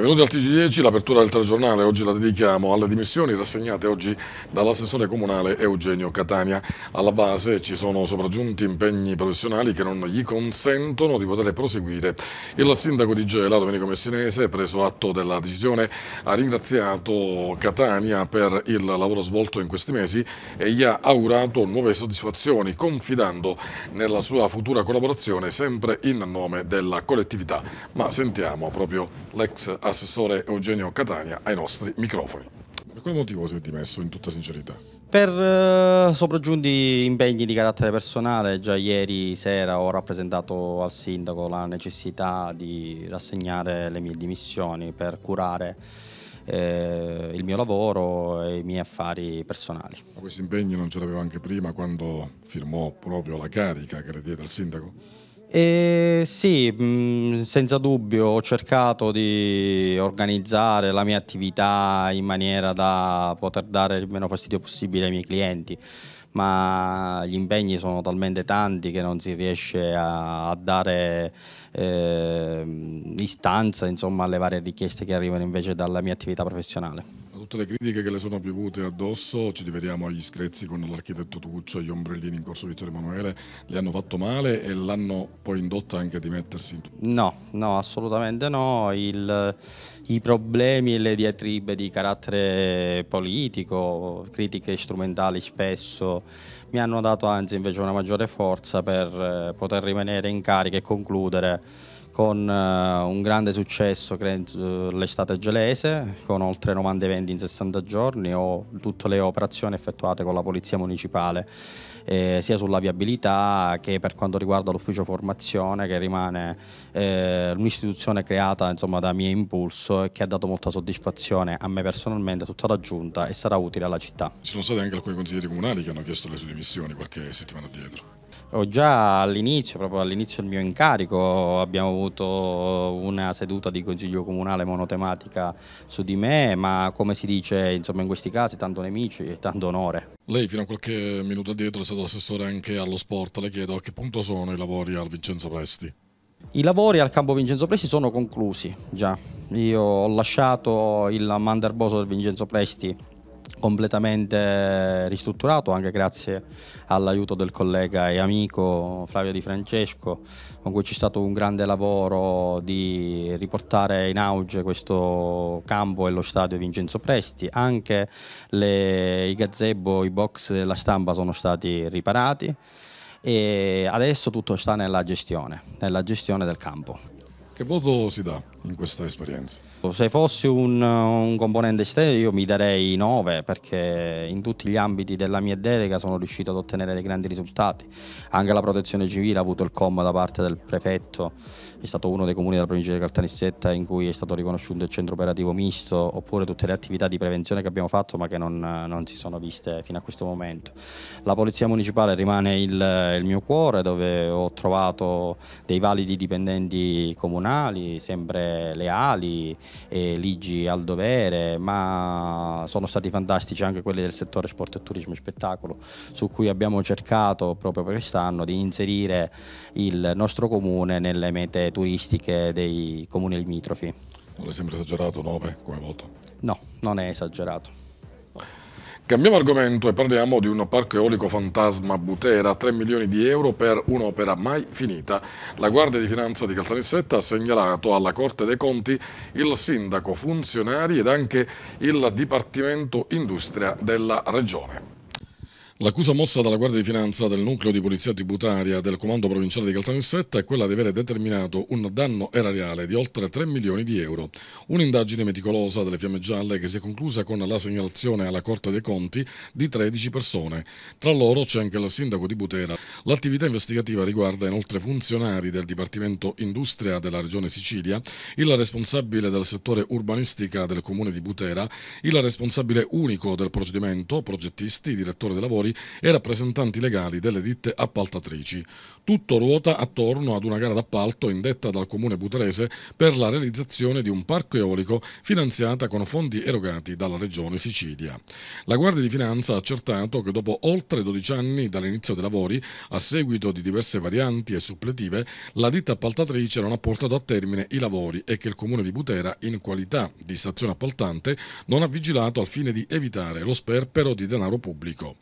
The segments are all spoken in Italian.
Benvenuti al TG10, l'apertura del telegiornale, oggi la dedichiamo alle dimissioni rassegnate oggi dall'assessore comunale Eugenio Catania. Alla base ci sono sopraggiunti impegni professionali che non gli consentono di poter proseguire. Il sindaco di Gela, Domenico Messinese, preso atto della decisione, ha ringraziato Catania per il lavoro svolto in questi mesi e gli ha augurato nuove soddisfazioni, confidando nella sua futura collaborazione sempre in nome della collettività. Ma sentiamo proprio l'ex assessore assessore Eugenio Catania, ai nostri microfoni. Per quale motivo si è dimesso in tutta sincerità? Per eh, sopraggiunti impegni di carattere personale, già ieri sera ho rappresentato al sindaco la necessità di rassegnare le mie dimissioni per curare eh, il mio lavoro e i miei affari personali. Ma questo impegno non ce l'aveva anche prima quando firmò proprio la carica che le diede al sindaco? Eh, sì, mh, mm, senza dubbio ho cercato di organizzare la mia attività in maniera da poter dare il meno fastidio possibile ai miei clienti, ma gli impegni sono talmente tanti che non si riesce a, a dare eh, istanza insomma, alle varie richieste che arrivano invece dalla mia attività professionale tutte le critiche che le sono piovute addosso, ci rivediamo agli screzzi con l'architetto Tuccio, agli ombrellini in corso Vittorio Emanuele, le hanno fatto male e l'hanno poi indotta anche a dimettersi? In... No, no, assolutamente no. Il, I problemi e le diatribe di carattere politico, critiche strumentali spesso, mi hanno dato anzi invece una maggiore forza per eh, poter rimanere in carica e concludere con eh, un grande successo l'estate gelese, con oltre 90 eventi in 60 giorni o tutte le operazioni effettuate con la Polizia Municipale, eh, sia sulla viabilità che per quanto riguarda l'ufficio formazione che rimane eh, un'istituzione creata insomma, da mio impulso e che ha dato molta soddisfazione a me personalmente, a tutta la giunta e sarà utile alla città. Ci sono stati anche alcuni consiglieri comunali che hanno chiesto le sue dimissioni qualche settimana dietro. O già all'inizio, proprio all'inizio del mio incarico, abbiamo avuto una seduta di consiglio comunale monotematica su di me, ma come si dice insomma, in questi casi, tanto nemici e tanto onore. Lei fino a qualche minuto addietro è stato assessore anche allo sport, le chiedo a che punto sono i lavori al Vincenzo Presti? I lavori al campo Vincenzo Presti sono conclusi già. Io ho lasciato il mandarboso del Vincenzo Presti completamente ristrutturato anche grazie all'aiuto del collega e amico Flavio Di Francesco con cui c'è stato un grande lavoro di riportare in auge questo campo e lo stadio Vincenzo Presti anche le, i gazebo, i box della stampa sono stati riparati e adesso tutto sta nella gestione, nella gestione del campo. Che voto si dà? in questa esperienza. Se fossi un, un componente esterno io mi darei 9 perché in tutti gli ambiti della mia delega sono riuscito ad ottenere dei grandi risultati. Anche la protezione civile ha avuto il com da parte del prefetto, è stato uno dei comuni della provincia di Caltanissetta in cui è stato riconosciuto il centro operativo misto oppure tutte le attività di prevenzione che abbiamo fatto ma che non, non si sono viste fino a questo momento. La polizia municipale rimane il, il mio cuore dove ho trovato dei validi dipendenti comunali, sempre le, le ali, Ligi al dovere, ma sono stati fantastici anche quelli del settore sport e turismo e spettacolo, su cui abbiamo cercato proprio per quest'anno di inserire il nostro comune nelle mete turistiche dei comuni limitrofi. Non è sempre esagerato 9 come voto? No, non è esagerato. Cambiamo argomento e parliamo di un parco eolico fantasma Butera, 3 milioni di euro per un'opera mai finita. La Guardia di Finanza di Caltanissetta ha segnalato alla Corte dei Conti il sindaco, funzionari ed anche il Dipartimento Industria della Regione. L'accusa mossa dalla Guardia di Finanza del nucleo di polizia tributaria del comando provinciale di Caltanissetta è quella di avere determinato un danno erariale di oltre 3 milioni di euro. Un'indagine meticolosa delle fiamme gialle che si è conclusa con la segnalazione alla Corte dei Conti di 13 persone. Tra loro c'è anche il sindaco di Butera. L'attività investigativa riguarda inoltre funzionari del Dipartimento Industria della Regione Sicilia, il responsabile del settore urbanistica del comune di Butera, il responsabile unico del procedimento, progettisti, direttore dei lavori produttori e rappresentanti legali delle ditte appaltatrici. Tutto ruota attorno ad una gara d'appalto indetta dal comune buterese per la realizzazione di un parco eolico finanziata con fondi erogati dalla regione Sicilia. La Guardia di Finanza ha accertato che dopo oltre 12 anni dall'inizio dei lavori, a seguito di diverse varianti e suppletive, la ditta appaltatrice non ha portato a termine i lavori e che il comune di Butera, in qualità di stazione appaltante, non ha vigilato al fine di evitare lo sperpero di denaro pubblico.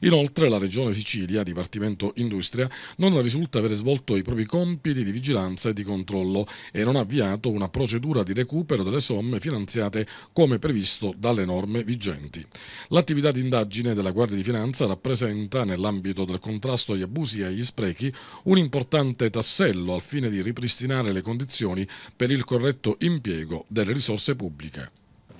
Inoltre la Regione Sicilia, Dipartimento Industria, non risulta aver svolto i propri compiti di vigilanza e di controllo e non ha avviato una procedura di recupero delle somme finanziate come previsto dalle norme vigenti. L'attività di indagine della Guardia di Finanza rappresenta, nell'ambito del contrasto agli abusi e agli sprechi, un importante tassello al fine di ripristinare le condizioni per il corretto impiego delle risorse pubbliche.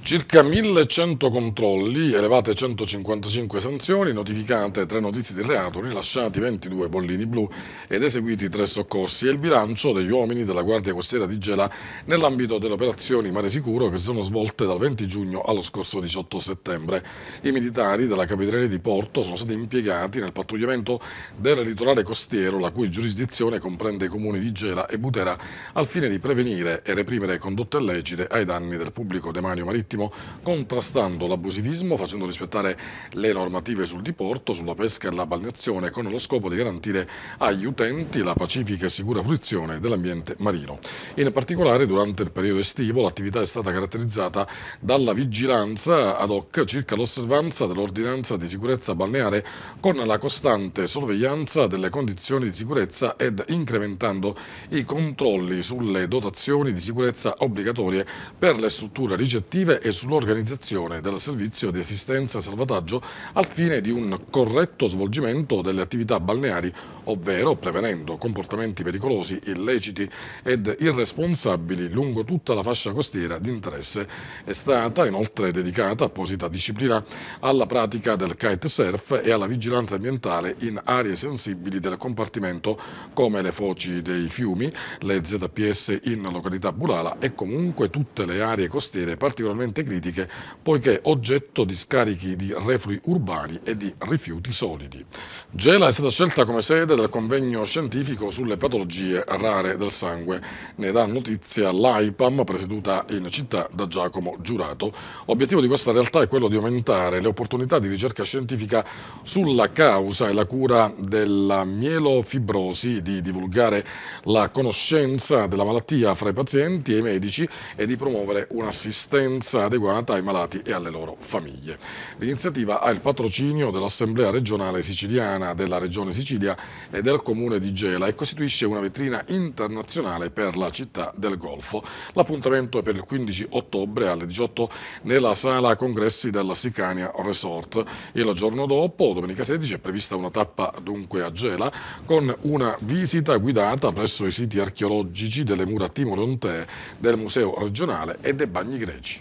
Circa 1100 controlli, elevate 155 sanzioni, notificate 3 notizie di reato, rilasciati 22 bollini blu ed eseguiti 3 soccorsi e il bilancio degli uomini della Guardia Costiera di Gela nell'ambito delle operazioni Mare Sicuro che sono svolte dal 20 giugno allo scorso 18 settembre. I militari della Capitaneria di Porto sono stati impiegati nel pattugliamento del litorale costiero, la cui giurisdizione comprende i comuni di Gela e Butera, al fine di prevenire e reprimere condotte illecite ai danni del pubblico demanio marittimo marittimo, contrastando l'abusivismo, facendo rispettare le normative sul diporto, sulla pesca e la balneazione, con lo scopo di garantire agli utenti la pacifica e sicura fruizione dell'ambiente marino. In particolare, durante il periodo estivo, l'attività è stata caratterizzata dalla vigilanza ad hoc circa l'osservanza dell'ordinanza di sicurezza balneare con la costante sorveglianza delle condizioni di sicurezza ed incrementando i controlli sulle dotazioni di sicurezza obbligatorie per le strutture ricettive e sull'organizzazione del servizio di assistenza e salvataggio al fine di un corretto svolgimento delle attività balneari, ovvero prevenendo comportamenti pericolosi, illeciti ed irresponsabili lungo tutta la fascia costiera di interesse. È stata inoltre dedicata apposita disciplina alla pratica del kitesurf e alla vigilanza ambientale in aree sensibili del compartimento come le foci dei fiumi, le ZPS in località Bulala e comunque tutte le aree costiere particolarmente particolarmente critiche poiché oggetto di scarichi di reflui urbani e di rifiuti solidi. Gela è stata scelta come sede del convegno scientifico sulle patologie rare del sangue. Ne dà notizia l'AIPAM presieduta in città da Giacomo Giurato. Obiettivo di questa realtà è quello di aumentare le opportunità di ricerca scientifica sulla causa e la cura della mielofibrosi, di divulgare la conoscenza della malattia fra i pazienti e i medici e di promuovere un'assistenza assistenza adeguata ai malati e alle loro famiglie. L'iniziativa ha il patrocinio dell'Assemblea regionale siciliana della Regione Sicilia e del Comune di Gela e costituisce una vetrina internazionale per la città del Golfo. L'appuntamento è per il 15 ottobre alle 18 nella sala congressi della Sicania Resort. Il giorno dopo, domenica 16, è prevista una tappa dunque a Gela con una visita guidata presso i siti archeologici delle mura timoreontee del Museo regionale e dei bagni greci.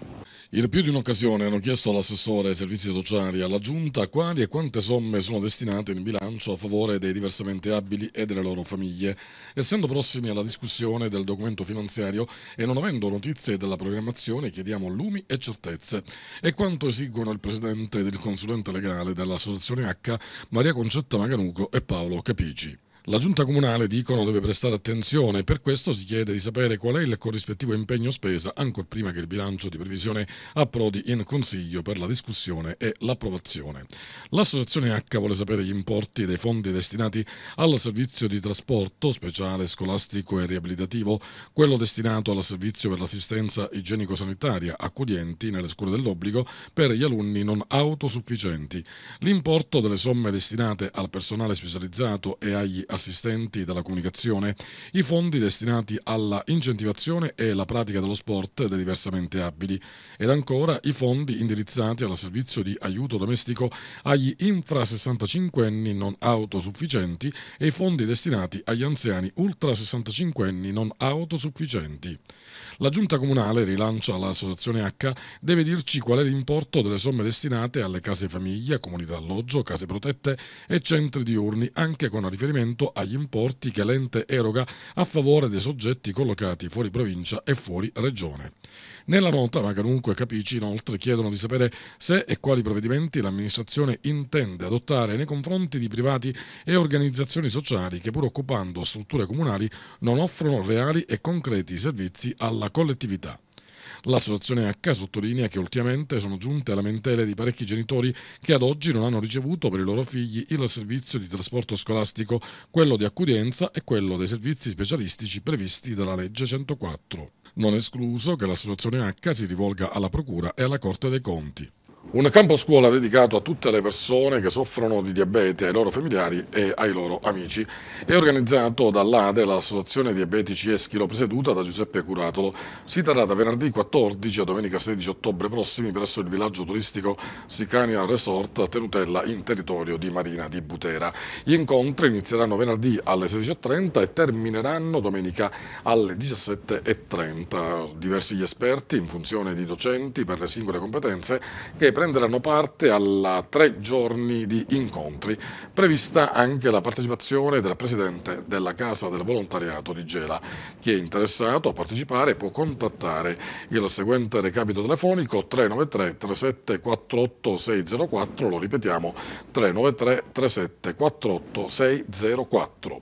In più di un'occasione hanno chiesto all'assessore ai servizi sociali alla Giunta quali e quante somme sono destinate in bilancio a favore dei diversamente abili e delle loro famiglie. Essendo prossimi alla discussione del documento finanziario e non avendo notizie della programmazione chiediamo lumi e certezze. È quanto esigono il Presidente ed il consulente legale dell'Associazione H, Maria Concetta Maganuco e Paolo Capici. La giunta comunale, dicono, deve prestare attenzione e per questo si chiede di sapere qual è il corrispettivo impegno spesa ancora prima che il bilancio di previsione approdi in Consiglio per la discussione e l'approvazione. L'associazione H vuole sapere gli importi dei fondi destinati al servizio di trasporto speciale scolastico e riabilitativo, quello destinato al servizio per l'assistenza igienico-sanitaria accoglienti nelle scuole dell'obbligo per gli alunni non autosufficienti, l'importo delle somme destinate al personale specializzato e agli assistenti della comunicazione, i fondi destinati alla incentivazione e alla pratica dello sport dei diversamente abili ed ancora i fondi indirizzati al servizio di aiuto domestico agli infra 65 anni non autosufficienti e i fondi destinati agli anziani ultra 65 anni non autosufficienti. La giunta comunale, rilancia l'associazione H, deve dirci qual è l'importo delle somme destinate alle case famiglia, comunità alloggio, case protette e centri diurni, anche con riferimento agli importi che l'ente eroga a favore dei soggetti collocati fuori provincia e fuori regione. Nella nota, ma comunque capisci, inoltre chiedono di sapere se e quali provvedimenti l'amministrazione intende adottare nei confronti di privati e organizzazioni sociali che pur occupando strutture comunali non offrono reali e concreti servizi alla collettività. L'associazione H sottolinea che ultimamente sono giunte lamentele di parecchi genitori che ad oggi non hanno ricevuto per i loro figli il servizio di trasporto scolastico, quello di accudienza e quello dei servizi specialistici previsti dalla legge 104 non escluso che l'associazione H si rivolga alla Procura e alla Corte dei Conti. Un campo scuola dedicato a tutte le persone che soffrono di diabete, ai loro familiari e ai loro amici è organizzato dall'ADE, l'Associazione Diabetici Eschilo, presieduta da Giuseppe Curatolo. Si terrà da venerdì 14 a domenica 16 ottobre prossimi presso il villaggio turistico Sicania Resort a Tenutella in territorio di Marina di Butera. Gli incontri inizieranno venerdì alle 16.30 e termineranno domenica alle 17.30. Diversi gli esperti in funzione di docenti per le singole competenze che presentano prenderanno parte alla tre giorni di incontri, prevista anche la partecipazione della Presidente della Casa del Volontariato di Gela. Chi è interessato a partecipare può contattare il seguente recapito telefonico 393 37 48 604, lo ripetiamo 393 37 48 604.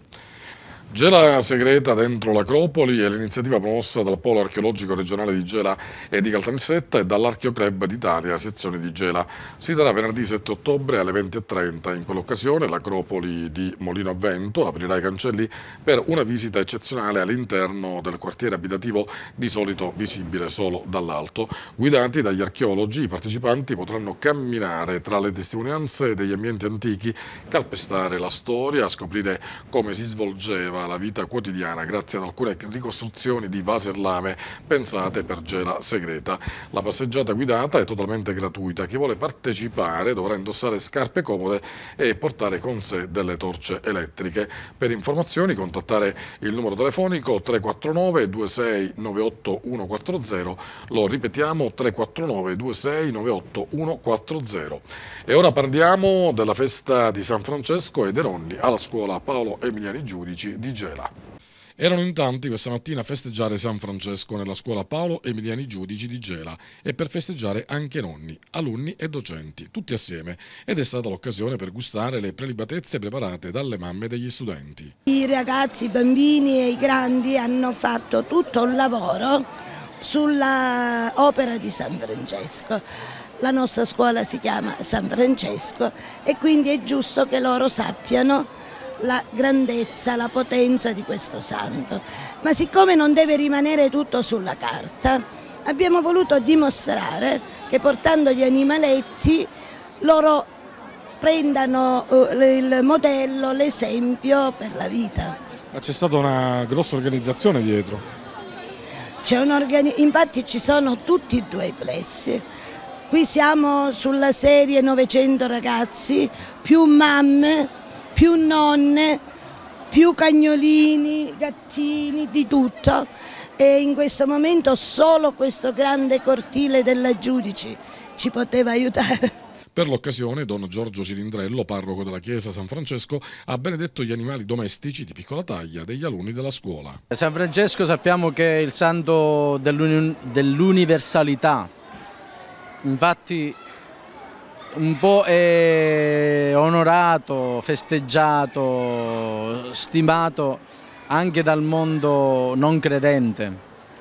Gela segreta dentro l'Acropoli è l'iniziativa promossa dal Polo Archeologico Regionale di Gela e di Caltanissetta e dall'Archeoclub d'Italia, sezione di Gela. Si darà venerdì 7 ottobre alle 20.30. In quell'occasione l'Acropoli di Molino a Vento aprirà i cancelli per una visita eccezionale all'interno del quartiere abitativo di solito visibile solo dall'alto. Guidati dagli archeologi, i partecipanti potranno camminare tra le testimonianze degli ambienti antichi, calpestare la storia, scoprire come si svolgeva la vita quotidiana grazie ad alcune ricostruzioni di vaserlame pensate per gela segreta. La passeggiata guidata è totalmente gratuita. Chi vuole partecipare dovrà indossare scarpe comode e portare con sé delle torce elettriche. Per informazioni contattare il numero telefonico 349 26 98 140, lo ripetiamo 349 26 98 140. E ora parliamo della festa di San Francesco e De Ronni alla scuola Paolo Emiliani Giudici di Gela. Erano in tanti questa mattina a festeggiare San Francesco nella scuola Paolo Emiliani Giudici di Gela e per festeggiare anche nonni, alunni e docenti, tutti assieme ed è stata l'occasione per gustare le prelibatezze preparate dalle mamme degli studenti. I ragazzi, i bambini e i grandi hanno fatto tutto un lavoro sulla opera di San Francesco la nostra scuola si chiama San Francesco e quindi è giusto che loro sappiano la grandezza, la potenza di questo santo. Ma siccome non deve rimanere tutto sulla carta, abbiamo voluto dimostrare che portando gli animaletti loro prendano eh, il modello, l'esempio per la vita. Ma c'è stata una grossa organizzazione dietro? infatti ci sono tutti e due i plessi. Qui siamo sulla serie 900 ragazzi, più mamme, più nonne, più cagnolini, gattini, di tutto e in questo momento solo questo grande cortile della Giudici ci poteva aiutare. Per l'occasione Don Giorgio Cilindrello, parroco della chiesa San Francesco, ha benedetto gli animali domestici di piccola taglia degli alunni della scuola. San Francesco sappiamo che è il santo dell'universalità, infatti un po' è eh, onorato, festeggiato, stimato anche dal mondo non credente,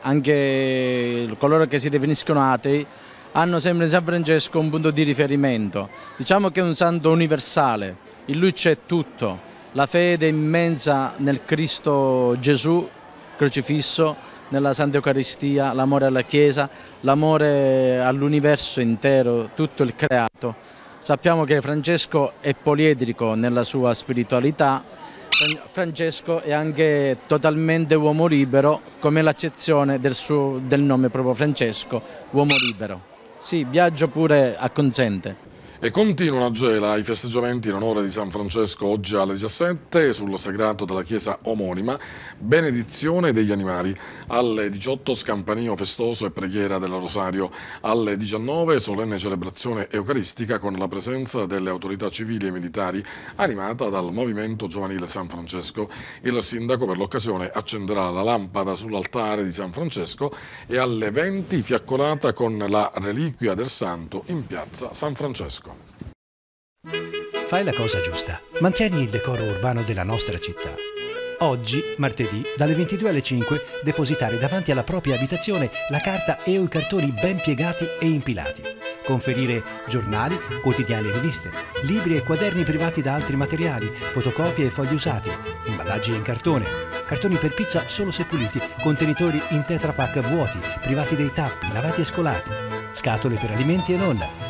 anche coloro che si definiscono atei hanno sempre in San Francesco un punto di riferimento. Diciamo che è un santo universale, in lui c'è tutto, la fede immensa nel Cristo Gesù crocifisso nella Santa Eucaristia, l'amore alla Chiesa, l'amore all'universo intero, tutto il creato. Sappiamo che Francesco è poliedrico nella sua spiritualità, Francesco è anche totalmente uomo libero, come l'accezione del, del, nome proprio Francesco, uomo libero. Sì, viaggio pure acconsente. E continuano a Gela i festeggiamenti in onore di San Francesco oggi alle 17 sul sagrato della chiesa omonima, benedizione degli animali alle 18 scampanio festoso e preghiera del rosario, alle 19 solenne celebrazione eucaristica con la presenza delle autorità civili e militari animata dal Movimento Giovanile San Francesco. Il sindaco per l'occasione accenderà la lampada sull'altare di San Francesco e alle 20 fiaccolata con la reliquia del santo in piazza San Francesco. Fai la cosa giusta. Mantieni il decoro urbano della nostra città. Oggi, martedì, dalle 22 alle 5, depositare davanti alla propria abitazione la carta e o i cartoni ben piegati e impilati. Conferire giornali, quotidiani e riviste, libri e quaderni privati da altri materiali, fotocopie e fogli usati, imballaggi in cartone, cartoni per pizza solo se puliti, contenitori in tetrapack vuoti, privati dei tappi, lavati e scolati, scatole per alimenti e nonna,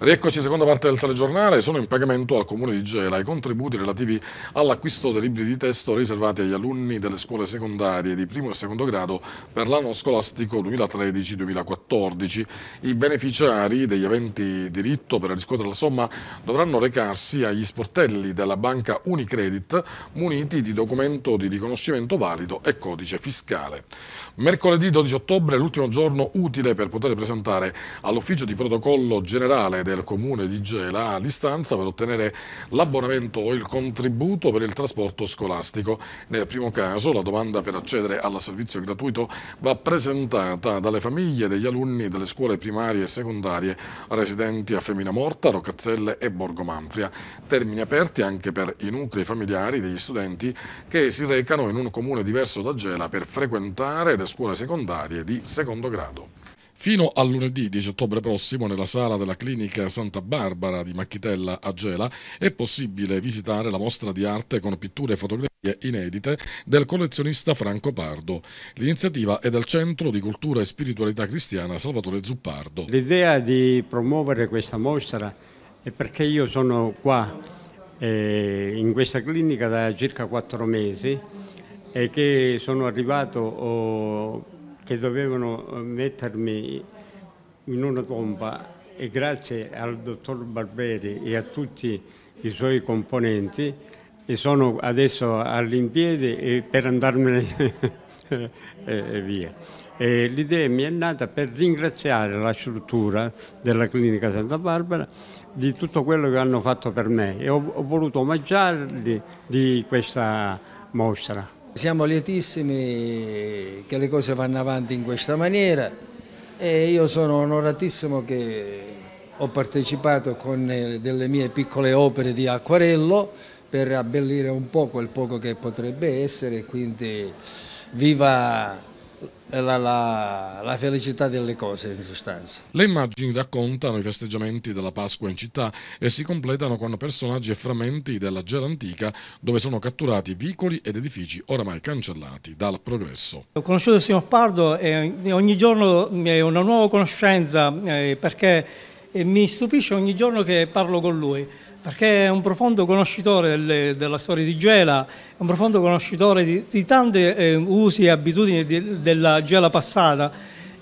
Rieccoci, seconda parte del telegiornale. Sono in pagamento al Comune di Gela i contributi relativi all'acquisto dei libri di testo riservati agli alunni delle scuole secondarie di primo e secondo grado per l'anno scolastico 2013-2014. I beneficiari degli eventi diritto per riscuotere la somma dovranno recarsi agli sportelli della banca Unicredit muniti di documento di riconoscimento valido e codice fiscale. Mercoledì 12 ottobre è l'ultimo giorno utile per poter presentare all'ufficio di protocollo generale del comune di Gela all'istanza per ottenere l'abbonamento o il contributo per il trasporto scolastico. Nel primo caso la domanda per accedere al servizio gratuito va presentata dalle famiglie degli alunni delle scuole primarie e secondarie residenti a Femina Morta, Rocazzelle e Borgo Manfria. Termini aperti anche per i nuclei familiari degli studenti che si recano in un comune diverso da Gela per frequentare le scuole secondarie di secondo grado. Fino a lunedì 10 ottobre prossimo nella sala della clinica Santa Barbara di Macchitella a Gela è possibile visitare la mostra di arte con pitture e fotografie inedite del collezionista Franco Pardo. L'iniziativa è del Centro di Cultura e Spiritualità Cristiana Salvatore Zuppardo. L'idea di promuovere questa mostra è perché io sono qua eh, in questa clinica da circa quattro mesi e che sono arrivato... Oh, che dovevano eh, mettermi in una tomba e grazie al dottor Barberi e a tutti i suoi componenti e sono adesso all'impiede per andarmene via. l'idea mi è nata per ringraziare la struttura della clinica Santa Barbara di tutto quello che hanno fatto per me e ho voluto omaggiarli di questa mostra. Siamo lietissimi che le cose vanno avanti in questa maniera e io sono onoratissimo che ho partecipato con eh, delle mie piccole opere di acquarello per abbellire un po' quel poco che potrebbe essere, quindi viva la, la, la, felicità delle cose in sostanza. Le immagini raccontano i festeggiamenti della Pasqua in città e si completano con personaggi e frammenti della Gera antica dove sono catturati vicoli ed edifici oramai cancellati dal progresso. Ho conosciuto il signor Pardo e ogni giorno è una nuova conoscenza eh, perché eh, mi stupisce ogni giorno che parlo con lui perché è un profondo conoscitore delle, della storia di Gela, è un profondo conoscitore di, di tante eh, usi e abitudini di, della Gela passata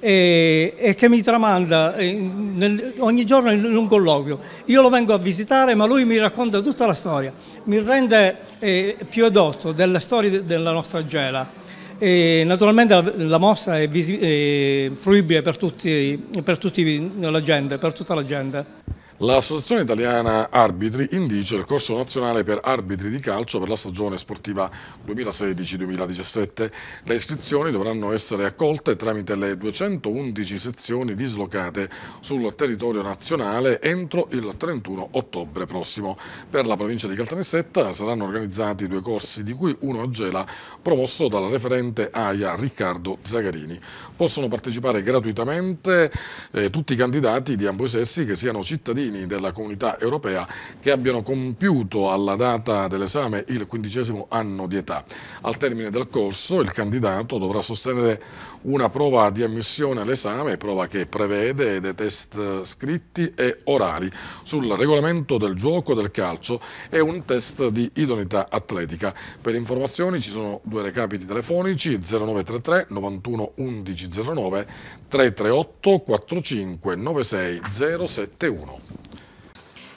e, e che mi tramanda eh, nel, ogni giorno in un colloquio. Io lo vengo a visitare ma lui mi racconta tutta la storia, mi rende eh, più edotto della storia de, della nostra Gela. E naturalmente la, la mostra è, visi, è, eh, fruibile per, tutti, per, tutti la gente, per tutta la gente. L'Associazione Italiana Arbitri indice il corso nazionale per arbitri di calcio per la stagione sportiva 2016-2017. Le iscrizioni dovranno essere accolte tramite le 211 sezioni dislocate sul territorio nazionale entro il 31 ottobre prossimo. Per la provincia di Caltanissetta saranno organizzati due corsi di cui uno a Gela promosso dalla referente AIA Riccardo Zagarini. Possono partecipare gratuitamente eh, tutti i candidati di ambo i sessi che siano cittadini cittadini della comunità europea che abbiano compiuto alla data dell'esame il quindicesimo anno di età. Al termine del corso il candidato dovrà sostenere una prova di ammissione all'esame, prova che prevede dei test scritti e orali sul regolamento del gioco del calcio e un test di idoneità atletica. Per informazioni ci sono due recapiti telefonici 0933 91 1109 338 45 96 071.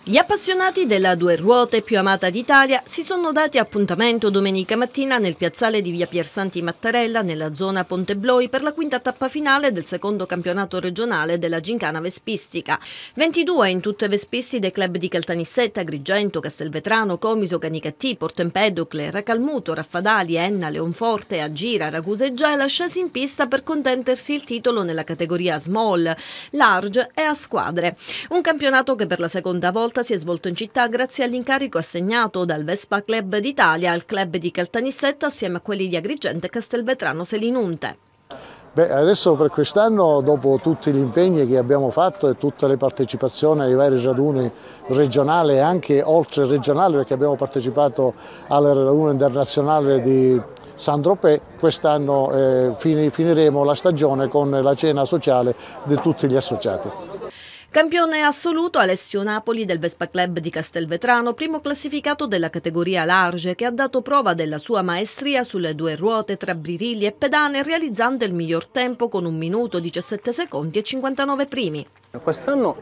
Gli appassionati della due ruote più amata d'Italia si sono dati appuntamento domenica mattina nel piazzale di via Piersanti Mattarella, nella zona Ponte Bloi, per la quinta tappa finale del secondo campionato regionale della Gincana Vespistica. 22 in tutte vespisti dei club di Caltanissetta, Agrigento, Castelvetrano, Comiso, Canicattì, Porto Empedocle, Racalmuto, Raffadali, Enna, Leonforte, Agira, Ragusa e Gela scesi in pista per contendersi il titolo nella categoria small, large e a squadre. Un campionato che per la seconda volta serata si è svolto in città grazie all'incarico assegnato dal Vespa Club d'Italia al club di Caltanissetta assieme a quelli di Agrigente e Castelvetrano Selinunte. Beh, adesso per quest'anno, dopo tutti gli impegni che abbiamo fatto e tutte le partecipazioni ai vari raduni regionali e anche oltre regionali, perché abbiamo partecipato al raduno internazionale di Saint-Tropez, quest'anno eh, finiremo la stagione con la cena sociale di tutti gli associati. Campione assoluto Alessio Napoli del Vespa Club di Castelvetrano, primo classificato della categoria large che ha dato prova della sua maestria sulle due ruote tra birilli e pedane realizzando il miglior tempo con 1 minuto 17 secondi e 59 primi. Quest'anno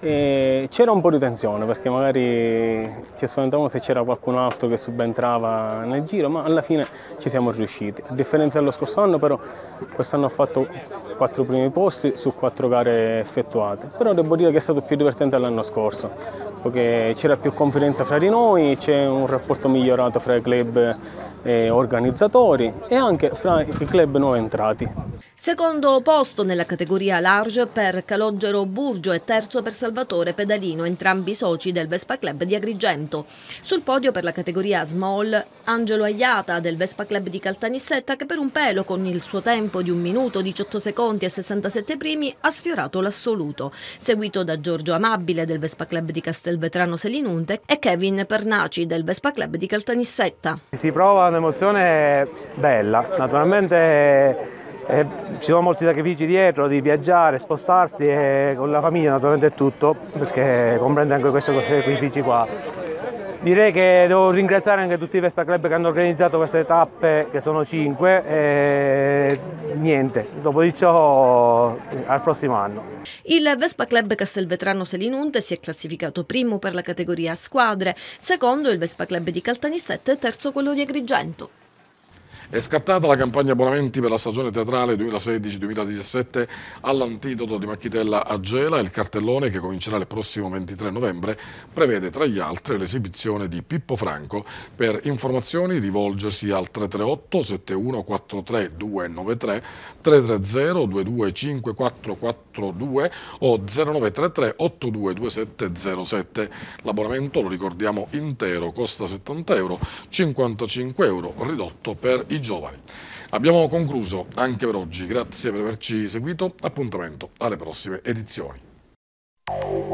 eh, c'era un po' di tensione perché magari ci spaventavamo se c'era qualcun altro che subentrava nel giro, ma alla fine ci siamo riusciti. A differenza dello scorso anno però quest'anno ho fatto 4 primi posti su 4 gare effettuate, però devo devo dire che è stato più divertente l'anno scorso, perché c'era più confidenza fra di noi, c'è un rapporto migliorato fra i club e eh, organizzatori e anche fra i club nuovi entrati. Secondo posto nella categoria large per Calogero Burgio e terzo per Salvatore Pedalino, entrambi soci del Vespa Club di Agrigento. Sul podio per la categoria small Angelo Agliata del Vespa Club di Caltanissetta che per un pelo con il suo tempo di 1 minuto 18 secondi e 67 primi ha sfiorato l'assoluto. Seguito seguito da Giorgio Amabile del Vespa Club di Castelvetrano Selinunte e Kevin Pernaci del Vespa Club di Caltanissetta. Si prova un'emozione bella, naturalmente eh, ci sono molti sacrifici dietro di viaggiare, spostarsi e eh, con la famiglia naturalmente è tutto perché comprende anche questi sacrifici qua Direi che devo ringraziare anche tutti i Vespa Club che hanno organizzato queste tappe, che sono 5, e niente, dopo di ciò al prossimo anno. Il Vespa Club Castelvetrano Selinunte si è classificato primo per la categoria squadre, secondo il Vespa Club di Caltanissette e terzo quello di Agrigento. È scattata la campagna abbonamenti per la stagione teatrale 2016-2017 all'antidoto di Macchitella a Gela. Il cartellone, che comincerà il prossimo 23 novembre, prevede tra gli altri l'esibizione di Pippo Franco. Per informazioni rivolgersi al 338 7143 293 330 22544 42 o 0933 822707. L'abbonamento, lo ricordiamo, intero costa 70 euro, 55 euro ridotto per i giovani. Abbiamo concluso anche per oggi, grazie per averci seguito, appuntamento alle prossime edizioni.